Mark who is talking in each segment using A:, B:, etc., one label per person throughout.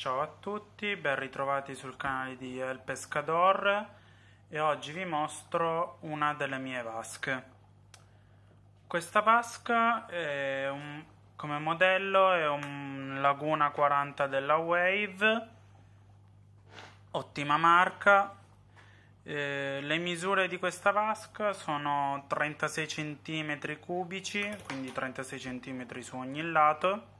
A: Ciao a tutti, ben ritrovati sul canale di El Pescador e oggi vi mostro una delle mie vasche. Questa vasca un, come modello è un Laguna 40 della Wave, ottima marca. Eh, le misure di questa vasca sono 36 cm cubici, quindi 36 cm su ogni lato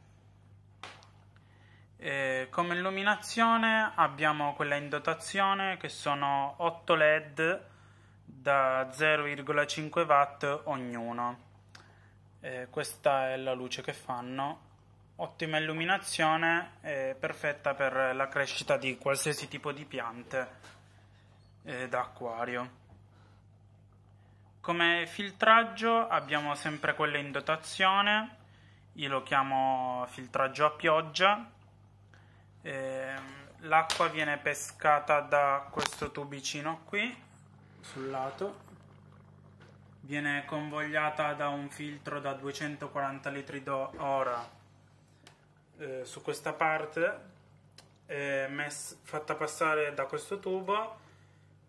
A: eh, come illuminazione abbiamo quella in dotazione che sono 8 LED da 0,5 watt ognuno. Eh, questa è la luce che fanno. Ottima illuminazione, eh, perfetta per la crescita di qualsiasi tipo di piante eh, da d'acquario. Come filtraggio abbiamo sempre quello in dotazione, io lo chiamo filtraggio a pioggia eh, l'acqua viene pescata da questo tubicino qui sul lato viene convogliata da un filtro da 240 litri d'ora eh, su questa parte fatta passare da questo tubo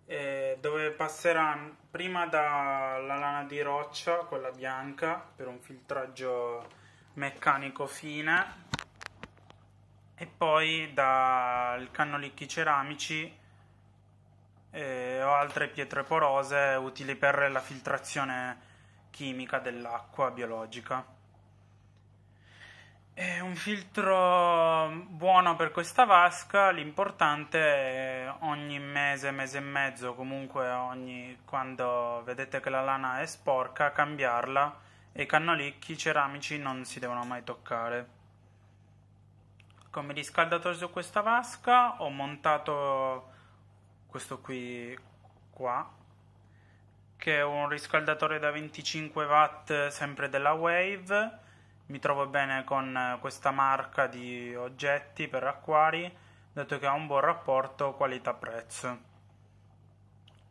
A: eh, dove passerà prima dalla lana di roccia, quella bianca, per un filtraggio meccanico fine e poi dal cannolicchi ceramici eh, o altre pietre porose utili per la filtrazione chimica dell'acqua biologica. È un filtro buono per questa vasca, l'importante è ogni mese, mese e mezzo, comunque ogni, quando vedete che la lana è sporca, cambiarla e i cannolicchi ceramici non si devono mai toccare come riscaldatore su questa vasca ho montato questo qui qua che è un riscaldatore da 25 watt sempre della Wave mi trovo bene con questa marca di oggetti per acquari dato che ha un buon rapporto qualità-prezzo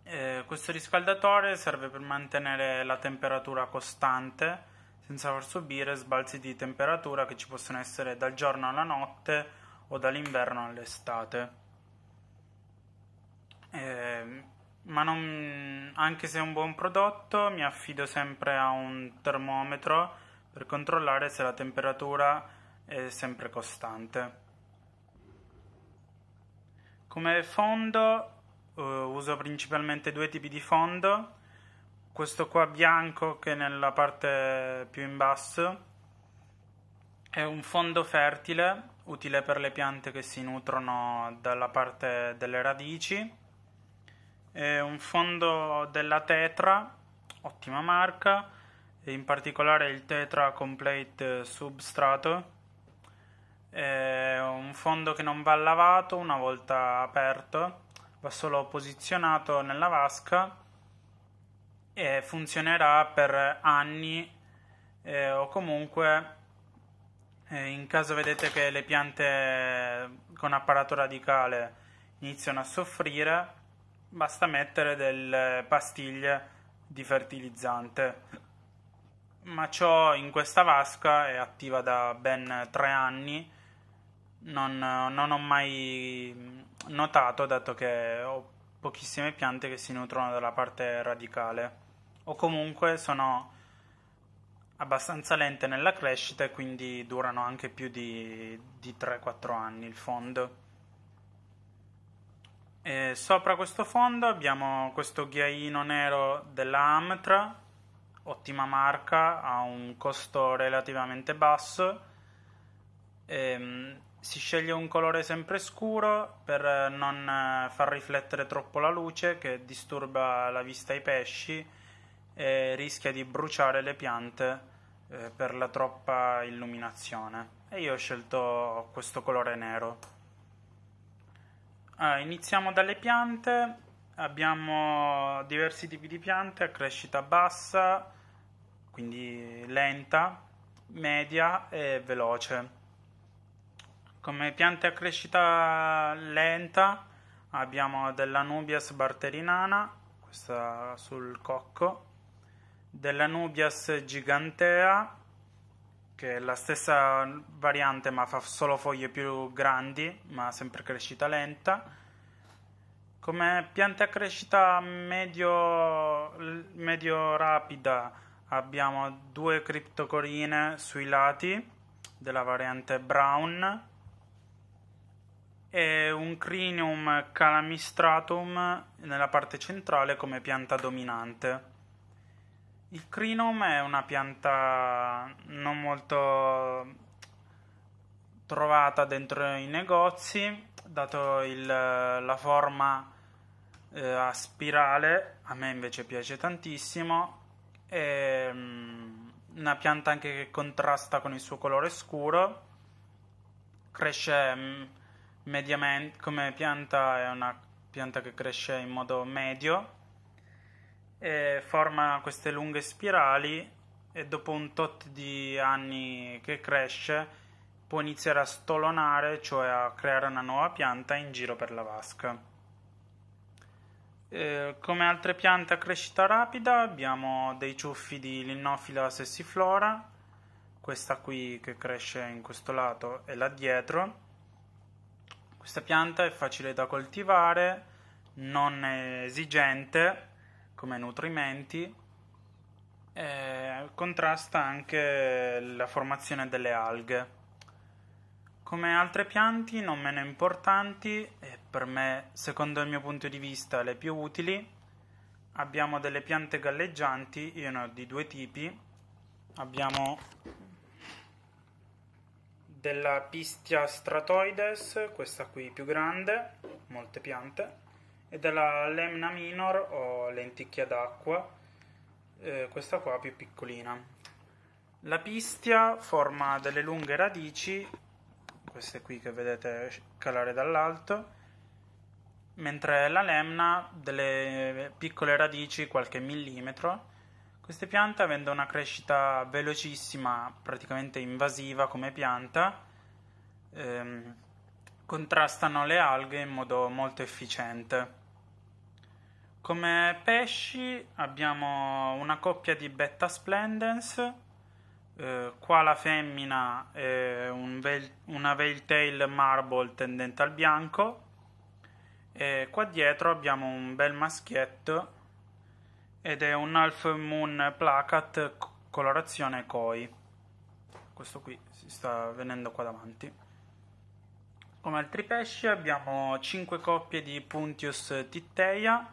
A: eh, questo riscaldatore serve per mantenere la temperatura costante senza far subire sbalzi di temperatura che ci possono essere dal giorno alla notte o dall'inverno all'estate. Eh, ma non, anche se è un buon prodotto, mi affido sempre a un termometro per controllare se la temperatura è sempre costante. Come fondo eh, uso principalmente due tipi di fondo, questo qua bianco che è nella parte più in basso è un fondo fertile utile per le piante che si nutrono dalla parte delle radici è un fondo della tetra ottima marca in particolare il tetra complete substrato è un fondo che non va lavato una volta aperto va solo posizionato nella vasca e funzionerà per anni eh, o comunque eh, in caso vedete che le piante con apparato radicale iniziano a soffrire basta mettere delle pastiglie di fertilizzante ma ciò in questa vasca è attiva da ben tre anni non, non, ho mai notato dato che ho pochissime piante che si nutrono dalla parte radicale o comunque sono abbastanza lente nella crescita e quindi durano anche più di, di 3-4 anni il fondo. E sopra questo fondo abbiamo questo ghiaino nero della Amtra, ottima marca, ha un costo relativamente basso. E, ehm, si sceglie un colore sempre scuro per non far riflettere troppo la luce che disturba la vista ai pesci eh, rischia di bruciare le piante eh, per la troppa illuminazione e io ho scelto questo colore nero. Ah, iniziamo dalle piante, abbiamo diversi tipi di piante a crescita bassa, quindi lenta, media e veloce. Come piante a crescita lenta abbiamo della Nubias barterinana, questa sul cocco, della Nubias gigantea, che è la stessa variante ma fa solo foglie più grandi, ma sempre crescita lenta. Come pianta a crescita medio, medio rapida abbiamo due criptocorine sui lati della variante brown e un crinium calamistratum nella parte centrale come pianta dominante. Il crinum è una pianta non molto trovata dentro i negozi, dato il, la forma eh, a spirale, a me invece piace tantissimo, è mh, mm, una pianta anche che contrasta con il suo colore scuro, cresce mh, mm, mediamente, come pianta è una pianta che cresce in modo medio, eh, forma queste lunghe spirali e dopo un tot di anni che cresce può iniziare a stolonare, cioè a creare una nuova pianta in giro per la vasca. Eh, come altre piante a crescita rapida abbiamo dei ciuffi di Linnofila sessiflora, questa qui che cresce in questo lato e là dietro. Questa pianta è facile da coltivare, non è esigente come nutrimenti e contrasta anche la formazione delle alghe. Come altre piante non meno importanti e per me, secondo il mio punto di vista, le più utili, abbiamo delle piante galleggianti, io ne ho di due tipi, abbiamo della Pistia stratoides, questa qui più grande, molte piante, e della lemna minor o lenticchia d'acqua, eh, questa qua più piccolina. La pistia forma delle lunghe radici, queste qui che vedete calare dall'alto, mentre la lemna delle piccole radici qualche millimetro. Queste piante avendo una crescita velocissima, praticamente invasiva come pianta, ehm, contrastano le alghe in modo molto efficiente. Come pesci abbiamo una coppia di betta splendens, eh, qua la femmina è un veil, una veiltail marble tendente al bianco e qua dietro abbiamo un bel maschietto ed è un half moon placat colorazione koi. Questo qui si sta venendo qua davanti. Come altri pesci abbiamo 5 coppie di Puntius titteia,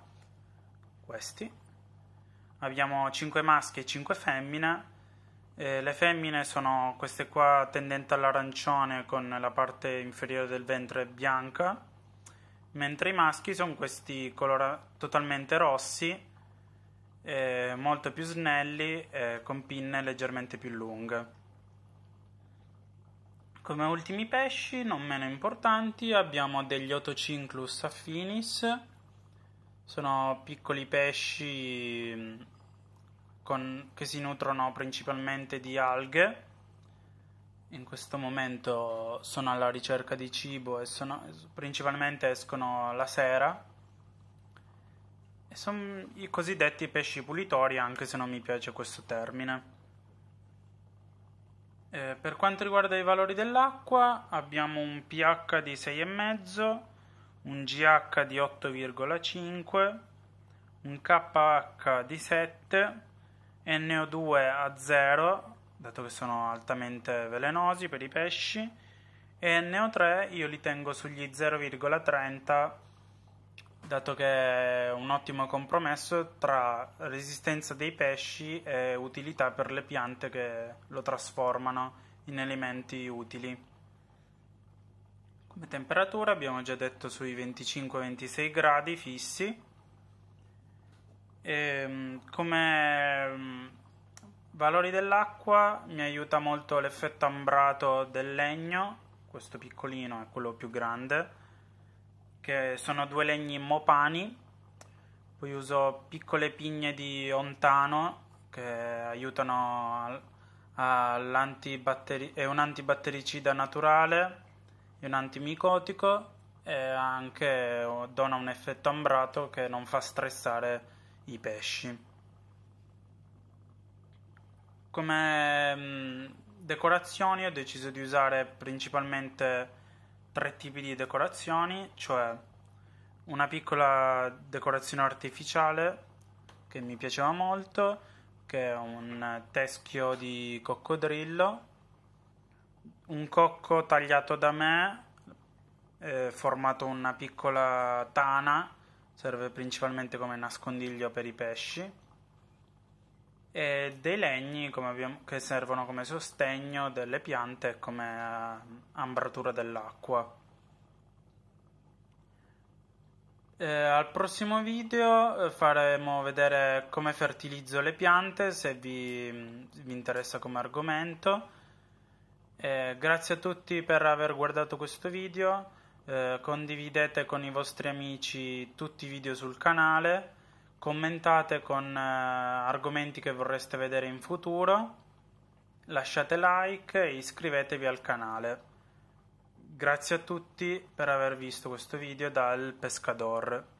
A: questi. Abbiamo 5 maschi e 5 femmine. Eh, le femmine sono queste qua tendenti all'arancione con la parte inferiore del ventre bianca, mentre i maschi sono questi colora- totalmente rossi, eh, molto più snelli, eh, con pinne leggermente più lunghe. Come ultimi pesci, non meno importanti, abbiamo degli Otocinclus affinis, sono piccoli pesci mm, con, che si nutrono principalmente di alghe. In questo momento sono alla ricerca di cibo e sono, principalmente escono la sera. E sono i cosiddetti pesci pulitori, anche se non mi piace questo termine. Eh, per quanto riguarda i valori dell'acqua abbiamo un pH di 6,5, un GH di 8,5, un KH di 7, NO2 a 0, dato che sono altamente velenosi per i pesci, e NO3 io li tengo sugli 0,30 dato che è un ottimo compromesso tra resistenza dei pesci e utilità per le piante che lo trasformano in elementi utili. Come temperatura abbiamo già detto sui 25-26 gradi fissi. E ehm, come mm, valori dell'acqua mi aiuta molto l'effetto ambrato del legno, questo piccolino è quello più grande che sono due legni mopani, poi uso piccole pigne di ontano che aiutano all'antibatteri- è un antibattericida naturale, e un antimicotico e anche dona un effetto ambrato che non fa stressare i pesci. Come decorazioni ho deciso di usare principalmente tre tipi di decorazioni, cioè una piccola decorazione artificiale che mi piaceva molto, che è un teschio di coccodrillo, un cocco tagliato da me, eh, formato una piccola tana, serve principalmente come nascondiglio per i pesci e dei legni abbiamo, che servono come sostegno delle piante e come eh, ambratura dell'acqua. Eh, al prossimo video eh, faremo vedere come fertilizzo le piante se vi, vi interessa come argomento. Eh, grazie a tutti per aver guardato questo video, eh, condividete con i vostri amici tutti i video sul canale commentate con eh, argomenti che vorreste vedere in futuro, lasciate like e iscrivetevi al canale. Grazie a tutti per aver visto questo video dal Pescador.